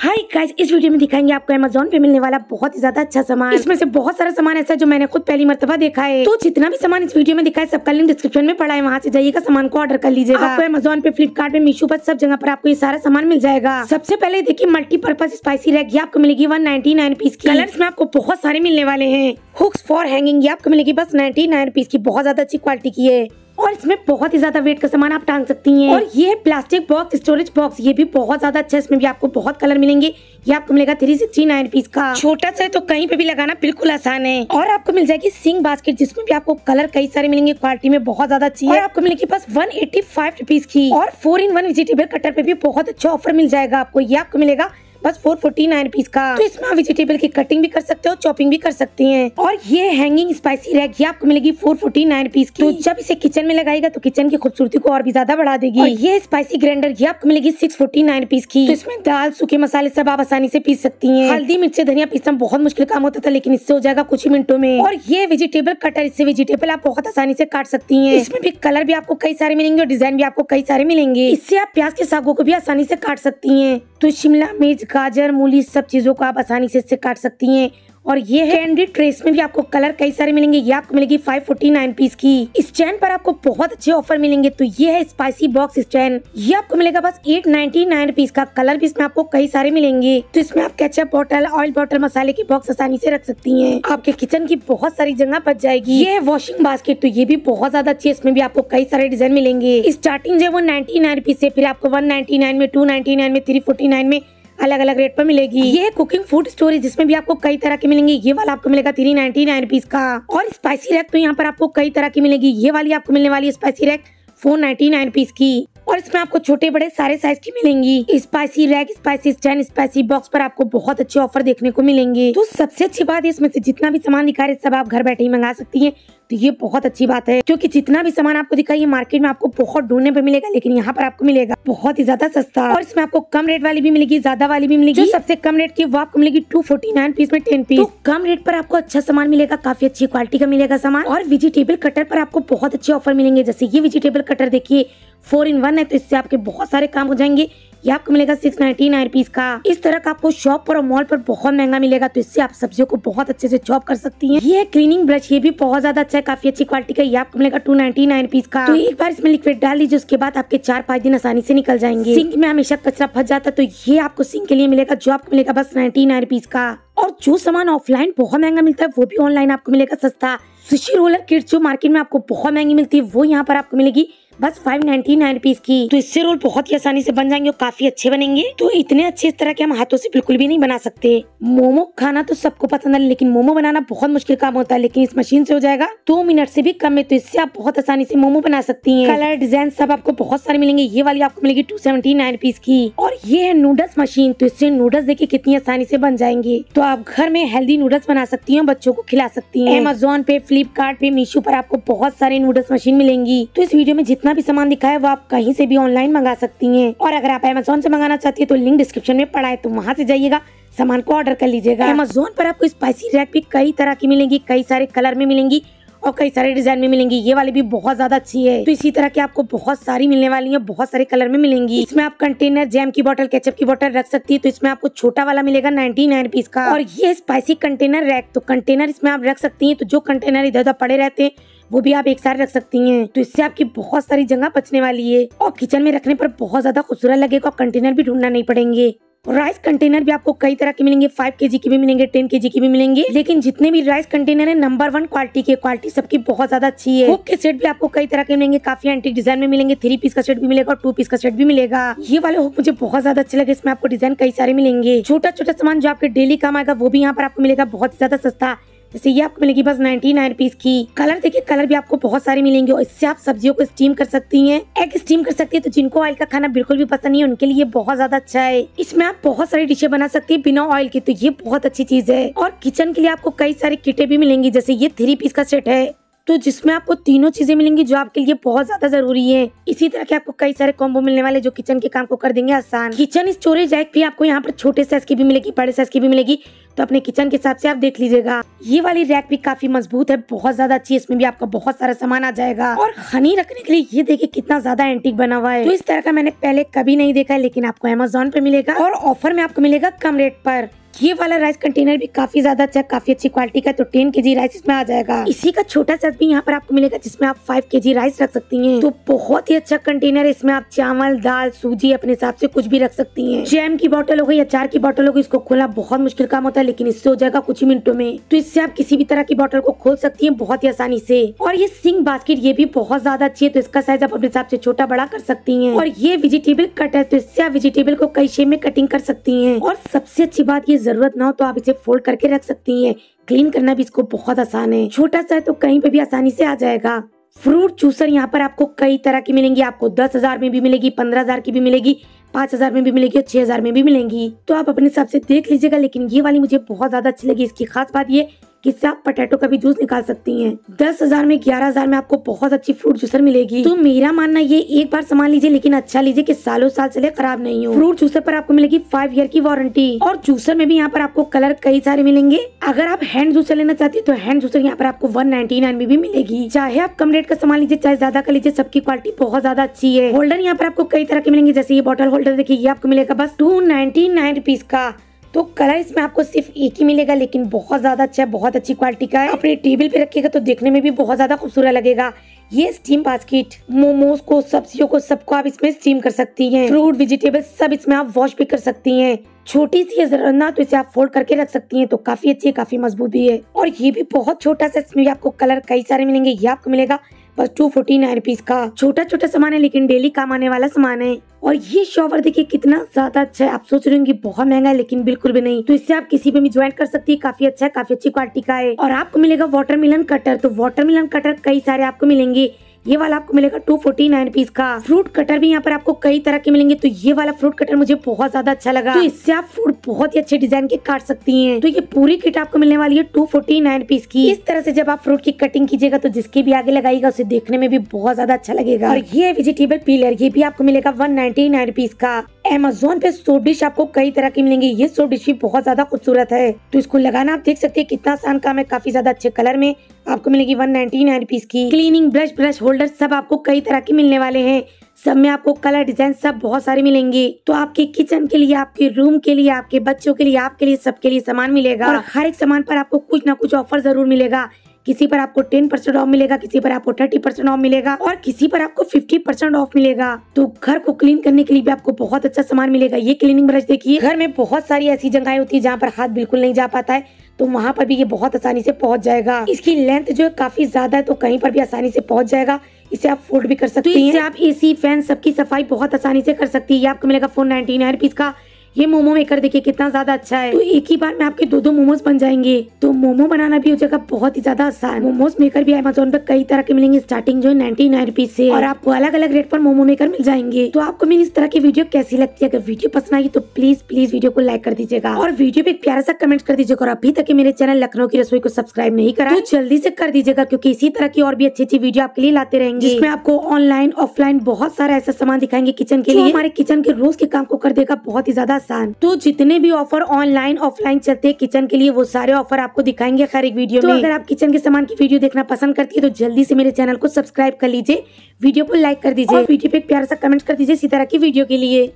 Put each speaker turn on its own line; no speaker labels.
hi guys इस video में दिखाएंगे आपको अमेजोन पे मिलने वाला बहुत ही ज्यादा अच्छा सामान इसमें से बहुत सारा सामान ऐसा जो मैंने खुद पहली मरतबा देखा है तो जितना भी सामान इस वीडियो में दिखाए सबका लिंक डिस्क्रिप्शन में पड़ा है वहाँ से जाइएगा सामान को ऑर्डर कर लीजिएगा आपको अमेजोन पे फ्लिपकार्ट पे मीशो पर सब जगह पर आपको ये सारा सामान मिल जाएगा सबसे पहले देखिए मल्टीपर्पज स्पाइसी रैग ये आपको मिलेगी वन नाइनटी नाइन पीस की कलर में आपको बहुत सारे मिलने वाले हैं हुक्स फॉर हैंगिंग ये आपको मिलेगी बस नाइन्टी नाइन पीस की बहुत ज्यादा अच्छी क्वालिटी की है और इसमें बहुत ही ज्यादा वेट का सामान आप टांग सकती हैं और ये है प्लास्टिक बॉक्स स्टोरेज बॉक्स ये भी बहुत ज्यादा अच्छा है इसमें भी आपको बहुत कलर मिलेंगे ये आपको मिलेगा थ्री सिक्सटी नाइन पीस का छोटा सा है तो कहीं पे भी लगाना बिल्कुल आसान है और आपको मिल जाएगी सिंग बास्केट जिसमें भी आपको कलर कई सारे मिलेंगे क्वालिटी में बहुत ज्यादा अच्छी है आपको मिलेगी बस वन एटी फाइव रुपीज की और four in one vegetable cutter पे भी बहुत अच्छा ऑफर मिल जाएगा आपको ये आपको मिलेगा बस फोर फोर्टी नाइन रुपीज का तो इसमें वेजिटेबल की कटिंग भी कर सकते हो चॉपिंग भी कर सकते हैं और ये हैंगिंग स्पाइसी रैक ये आपको मिलेगी फोर फोर्टी नाइन रुपीज की तो जब इसे किचन में लगाएगा तो किचन की खूबसूरती को और भी ज्यादा बढ़ा देगी और ये स्पाइसी ग्राइंडर ये आपको मिलेगी सिक्स फोर्टी नाइन रुपीज की तो इसमें दाल सूखे मसाले सब आप आसानी से पीस सकती है हल्दी मिर्ची धनिया पीसना बहुत मुश्किल काम होता था लेकिन इससे हो जाएगा कुछ ही मिनटों में और ये वेजिटेबल कटर इससे वेजिटेबल आप बहुत आसानी से काट सकती है इसमें भी कलर भी आपको कई सारे मिलेंगे और डिजाइन भी आपको कई सारे मिलेंगे इससे आप प्याज के सागो को भी आसानी से काट सकती है तो शिमला मिर्च गाजर मूली सब चीज़ों को आप आसानी से इससे काट सकती हैं और ये है कैंडिड ट्रेस में भी आपको कलर कई सारे मिलेंगे ये आपको मिलेगी 549 पीस की इस चैन पर आपको बहुत अच्छे ऑफर मिलेंगे तो ये है स्पाइसी बॉक्स चैन ये आपको मिलेगा बस 899 पीस का कलर भी इसमें आपको कई सारे मिलेंगे तो इसमें आप केचप बॉटल ऑयल बॉटल मसाले की बॉक्स आसानी से रख सकती है आपके किचन की बहुत सारी जगह बच जाएगी ये है वॉशिंग बास्केट तो ये भी बहुत ज्यादा अच्छी है इसमें भी आपको कई सारे डिजाइन मिलेंगे स्टार्टिंग जो है वो नाइनटी पीस है फिर आपको वन में टू में थ्री में अलग अलग रेट पर मिलेगी ये कुकिंग फूड स्टोरेज जिसमें भी आपको कई तरह की मिलेंगी ये वाला आपको मिलेगा थ्री नाइनटी नाइन रुपीज का और स्पाइसी रैक तो यहाँ पर आपको कई तरह की मिलेगी ये वाली आपको मिलने वाली spicy rack four ninety nine rupees की और इसमें आपको छोटे बड़े सारे साइज की मिलेंगी spicy rack spicy stand spicy box पर आपको बहुत अच्छे ऑफर देखने को मिलेंगे तो सबसे अच्छी बात है इसमें से जितना भी सामान दिखा रहे सब आप घर बैठे ही मंगा सकती है तो ये बहुत अच्छी बात है क्योंकि जितना भी सामान आपको दिखाई है मार्केट में आपको बहुत ढूंढने पे मिलेगा लेकिन यहाँ पर आपको मिलेगा बहुत ही ज्यादा सस्ता और इसमें आपको कम रेट वाली भी मिलेगी ज्यादा वाली भी मिलेगी सबसे कम रेट की वो आपको मिलेगी टू फोर्टी नाइन पीस में टेन पीस तो कम रेट पर आपको अच्छा सामान मिलेगा काफी अच्छी क्वालिटी का मिलेगा सामान और वेजिटेबल कटर पर आपको बहुत अच्छे ऑफर मिलेंगे जैसे ये वेजिटेबल कटर देखिए फोर इन वन है तो इससे आपके बहुत सारे काम हो जाएंगे ये आपको मिलेगा सिक्स नाइनटी नाइन रुपीज का इस तरह का आपको शॉप पर और मॉल पर बहुत महंगा मिलेगा तो इससे आप सब्जियों को बहुत अच्छे से चॉप कर सकती है ये क्लीनिंग ब्रश ये भी बहुत ज्यादा अच्छा है काफी अच्छी क्वालिटी का ये आपको मिलेगा टू नाइनटी नाइन पीस का तो एक बार इसमें लिक्विड डाल दीजिए उसके बाद आपके चार पाँच दिन आसानी से निकल जाएंगे सिंक में हमेशा कचरा फंस जाता तो ये आपको सिंक के लिए मिलेगा जो आपको मिलेगा बस नाइनटी नाइन पीस का और जो सामान ऑफलाइन बहुत महंगा मिलता है वो भी ऑनलाइन आपको मिलेगा सस्ता सुशी रोलर किट जो मार्केट में आपको बहुत महंगी मिलती है वो यहाँ पर आपको मिलेगी बस फाइव नाइन्टी नाइन रुपीज की तो इससे रोल बहुत ही आसानी से बन जाएंगे और काफी अच्छे बनेंगे तो इतने अच्छे इस तरह के हम हाथों से बिल्कुल भी नहीं बना सकते मोमो खाना तो सबको पसंद है लेकिन मोमो बनाना बहुत मुश्किल काम होता है लेकिन इस मशीन से हो जाएगा दो मिनट से भी कम है तो इससे आप बहुत आसानी से मोमो बना सकती है कलर डिजाइन सब आपको बहुत सारे मिलेंगे ये वाली आपको मिलेगी टू सेवेंटी नाइन रुपीज की और ये है नूडल्स मशीन तो इससे नूडल्स देखिए कितनी आसानी से बन जाएंगे तो आप घर में हेल्दी नूडल्स बना सकती है बच्चों को खिला सकती है अमेजोन पे फ्लिपकार्ट पे मीशो पर आपको बहुत सारे नूडल्स मशीन मिलेंगी तो इस वीडियो में जितना जितना भी सामान दिखा है वो आप कहीं से भी ऑनलाइन मंगा सकती हैं और अगर आप अमेजोन से मंगाना चाहती है तो लिंक डिस्क्रिप्शन में पड़ा है तो वहाँ से जाइएगा सामान को ऑर्डर कर लीजिएगा अमेजोन पर आपको स्पाइसी रैक भी कई तरह की मिलेंगी कई सारे कलर में मिलेंगी और कई सारे डिजाइन में मिलेंगी ये वाली भी बहुत ज्यादा अच्छी है तो इसी तरह की आपको बहुत सारी मिलने वाली है बहुत सारे कलर में मिलेंगी इसमें आप कंटेनर जैम की बोतल केचप की बोतल रख सकती है तो इसमें आपको छोटा वाला मिलेगा नाइनटी नाइन पीस का और ये स्पाइसी कंटेनर रैक तो कंटेनर इसमें आप रख सकती है तो जो कंटेनर इधर उधर पड़े रहते हैं वो भी आप एक साथ रख सकती हैं तो इससे आपकी बहुत सारी जगह बचने वाली है और किचन में रखने पर बहुत ज्यादा खूबसूरत लगेगा और कंटेनर भी ढूंढना नहीं पड़ेंगे राइस कंटेनर भी आपको कई तरह के मिलेंगे फाइव के जी के भी मिलेंगे टेन के जी के भी मिलेंगे लेकिन जितने भी राइस कंटेनर है नंबर वन क्वालिटी के क्वालिटी सबकी बहुत ज्यादा अच्छी है कुक के सेट भी आपको कई तरह के मिलेंगे काफी एंटी डिजाइन में मिलेंगे थ्री पीस का सेट भी मिलेगा और टू पीस का सेट भी मिलेगा ये वाले हुक मुझे बहुत ज्यादा अच्छे लगे इसमें आपको डिजाइन कई सारे मिलेंगे छोटा छोटा सामान जो आपके डेली काम आएगा वो भी यहाँ पर आपको मिलेगा बहुत ज्यादा सस्ता जैसे ये आपको मिलेगी बस नाइन्टी नाइन रुपीज की कलर देखिए कलर भी आपको बहुत सारे मिलेंगे और इससे आप सब्जियों को स्टीम कर सकती हैं एग स्टीम कर सकती है तो जिनको ऑयल का खाना बिल्कुल भी पसंद नहीं है उनके लिए बहुत ज्यादा अच्छा है इसमें आप बहुत सारी डिशे बना सकती है बिना ऑयल की तो ये बहुत अच्छी चीज है और किचन के लिए आपको कई सारी किटे भी मिलेंगी जैसे ये थ्री पीस का सेट है तो जिसमें आपको तीनों चीजें मिलेंगी जो आपके लिए बहुत ज्यादा जरूरी है इसी तरह के आपको कई सारे कॉम्बो मिलने वाले जो किचन के काम को कर देंगे आसान किचन स्टोरेज रैक भी आपको यहाँ पर छोटे साइज की भी मिलेगी बड़े साइज की भी मिलेगी तो अपने किचन के हिसाब से आप देख लीजिएगा ये वाली रैक भी काफी मजबूत है बहुत ज्यादा अच्छी इसमें भी आपका बहुत सारा सामान आ जाएगा और हनी रखने के लिए ये देखिए कितना ज्यादा एंटीक बना हुआ है तो इस तरह का मैंने पहले कभी नहीं देखा है लेकिन आपको अमेजोन पे मिलेगा और ऑफर में आपको मिलेगा कम रेट पर ये वाला राइस कंटेनर भी काफी ज्यादा अच्छा काफी अच्छी क्वालिटी का तो टेन के राइस इसमें आ जाएगा इसी का छोटा सेट भी यहाँ पर आपको मिलेगा जिसमें आप फाइव के राइस रख सकती है तो बहुत ही अच्छा कंटेनर है इसमें आप चावल दाल सूजी अपने हिसाब से कुछ भी रख सकती है जैम की बॉटल हो गई या चार की बॉटल हो गई इसको खोलना बहुत मुश्किल काम होता है लेकिन इससे हो जाएगा कुछ ही मिनटों में तो इससे आप किसी भी तरह की बॉटल को खोल सकती है बहुत ही आसानी से और ये सिंग बास्केट ये भी बहुत ज्यादा अच्छी है तो इसका साइज आप अपने हिसाब से छोटा बड़ा कर सकती है और ये वेजिटेबल कट है तो इससे आप वेजिटेबल को कई शेप में कटिंग कर सकती है और सबसे अच्छी बात ये ज़रूरत ना हो तो आप इसे फोल्ड करके रख सकती हैं क्लीन करना भी इसको बहुत आसान है छोटा सा है तो कहीं पे भी आसानी से आ जाएगा फ्रूट चूसर यहाँ पर आपको कई तरह की मिलेंगी आपको दस हजार में भी मिलेगी पंद्रह हजार की भी मिलेगी पाँच हजार में भी मिलेगी और छह हजार में भी मिलेंगी तो आप अपने हिसाब से देख लीजिएगा लेकिन ये वाली मुझे बहुत ज्यादा अच्छी लगी इसकी खास बात ये किससे आप पटेटो का भी जूस निकाल सकती हैं दस हजार में ग्यारह हजार में आपको बहुत अच्छी फ्रूट जूसर मिलेगी तो मेरा मानना ये एक बार सामान लीजिए लेकिन अच्छा लीजिए कि सालों साल चले खराब नहीं हो फ्रूट जूसर पर आपको मिलेगी फाइव ईयर की वारंटी और जूसर में भी यहाँ पर आपको कलर कई सारे मिलेंगे अगर आप हैंड जूसर लेना चाहते हैं तो हैंड जूसर यहाँ पर आपको वन में भी मिलेगी चाहे आप कम रेट का सामान लीजिए चाहे ज्यादा का लीजिए सबकी क्वालिटी बहुत ज्यादा अच्छी है होल्डर यहाँ पर आपको कई तरह के मिलेंगे जैसे ये बॉटल होल्डर देखिए ये आपको मिलेगा बस टू नाइनटी नाइन का तो कलर इसमें आपको सिर्फ एक ही मिलेगा लेकिन बहुत ज़्यादा अच्छा है बहुत अच्छी क्वालिटी का है अपने टेबल पे रखिएगा तो देखने में भी बहुत ज़्यादा खूबसूरत लगेगा ये स्टीम बास्केट मोमोज को सब्जियों को सबको आप इसमें स्टीम कर सकती हैं फ्रूट वेजिटेबल सब इसमें आप वॉश भी कर सकती हैं छोटी सी है जरूरत तो इसे आप फोल्ड करके रख सकती हैं तो काफी अच्छी है काफी मजबूत भी है और ये भी बहुत छोटा सा इसमें आपको कलर कई सारे मिलेंगे ये आपको मिलेगा बस टू फोर्टी नाइन रुपीज का छोटा छोटा सामान है लेकिन डेली काम आने वाला सामान है और ये शॉवर देखिए कितना ज्यादा अच्छा है आप सोच रहे होंगे बहुत महंगा है लेकिन बिल्कुल भी नहीं तो इससे आप किसी पे भी ज्वाइन कर सकती है काफी अच्छा है काफी अच्छी क्वालिटी का है और आपको मिलेगा मिलन कटर तो मिलन कटर कई सारे आपको मिलेंगे ये वाला आपको मिलेगा टू फोर्टी नाइन पीस का फ्रूट कटर भी यहाँ पर आपको कई तरह के मिलेंगे तो ये वाला फ्रूट कटर मुझे बहुत ज्यादा अच्छा लगा तो इससे आप फ्रूट बहुत ही अच्छे डिजाइन के काट सकती है तो ये पूरी किट आपको मिलने वाली है टू फोर्टी नाइन पीस की इस तरह से जब आप फ्रूट की कटिंग कीजिएगा तो जिसके भी आगे लगाएगा उसे देखने में भी बहुत ज्यादा अच्छा लगेगा और ये वेजिटेबल पीलर ये भी आपको मिलेगा वन नाइन पीस का अमेजोन पे सोप डिश आपको कई तरह की मिलेंगी ये सोप डिश भी बहुत ज्यादा खूबसूरत है तो इसको लगाना आप देख सकते हैं कितना आसान काम है काफी ज्यादा अच्छे कलर में आपको मिलेगी वन नाइनटी नाइन पीस की क्लीनिंग ब्रश ब्रश होल्डर सब आपको कई तरह के मिलने वाले हैं सब में आपको कलर डिजाइन सब बहुत सारे मिलेंगे तो आपके किचन के लिए आपके रूम के लिए आपके बच्चों के लिए आपके लिए सबके लिए सामान मिलेगा और हर एक सामान पर आपको कुछ ना कुछ ऑफर जरूर मिलेगा किसी पर आपको टेन परसेंट ऑफ मिलेगा किसी पर आपको थर्टी परसेंट ऑफ मिलेगा और किसी पर आपको फिफ्टी परसेंट ऑफ मिलेगा तो घर को क्लीन करने के लिए भी आपको बहुत अच्छा सामान मिलेगा ये क्लीनिंग ब्रश देखिए घर में बहुत सारी ऐसी जगह होती है जहाँ पर हाथ बिल्कुल नहीं जा पाता है तो वहाँ पर भी ये बहुत आसानी से पहुँच जाएगा इसकी लेंथ जो है काफी ज्यादा है तो कहीं पर भी आसानी से पहुँच जाएगा इसे आप फोल्ड भी कर सकते तो हैं आप एसी फैन सबकी सफाई बहुत आसानी से कर सकती है आपको मिलेगा फोन नाइनटी नाइन पीस का ये मोमो मेकर देखिए कितना ज्यादा अच्छा है तो एक ही बार में आपके दो दो मोमोज बन जाएंगे तो मोमो बनाना भी हो जाएगा बहुत ही ज्यादा आसान मोमोज मेकर भी अमेजोन पर कई तरह के मिलेंगे स्टार्टिंग जो है नाइनटी नाइन रुपीज से और आपको अलग अलग रेट पर मोमो मेकर मिल जाएंगे तो आपको मेरी इस तरह की वीडियो कैसी लगती है अगर वीडियो पसंद आई तो प्लीज प्लीज वीडियो को लाइक कर दीजिएगा और वीडियो पे एक प्यारा सा कमेंट कर दीजिएगा और अभी तक मेरे चैनल लखनऊ की रसोई को सब्सक्राइब नहीं करा तो जल्दी से कर दीजिएगा क्योंकि इसी तरह की और भी अच्छी अच्छी वीडियो आपके लिए लाते रहेंगे इसमें आपको ऑनलाइन ऑफलाइन बहुत सारा ऐसा सामान दिखाएंगे किचन के लिए हमारे किचन के रोज के काम को कर देगा बहुत ही ज्यादा आसान तो जितने भी ऑफर ऑनलाइन ऑफलाइन चलते हैं किचन के लिए वो सारे ऑफर आपको दिखाएंगे हर एक वीडियो तो में अगर आप किचन के सामान की वीडियो देखना पसंद करती है तो जल्दी से मेरे चैनल को सब्सक्राइब कर लीजिए वीडियो को लाइक कर दीजिए वीडियो पे प्यार सा कमेंट कर दीजिए इसी तरह की वीडियो के लिए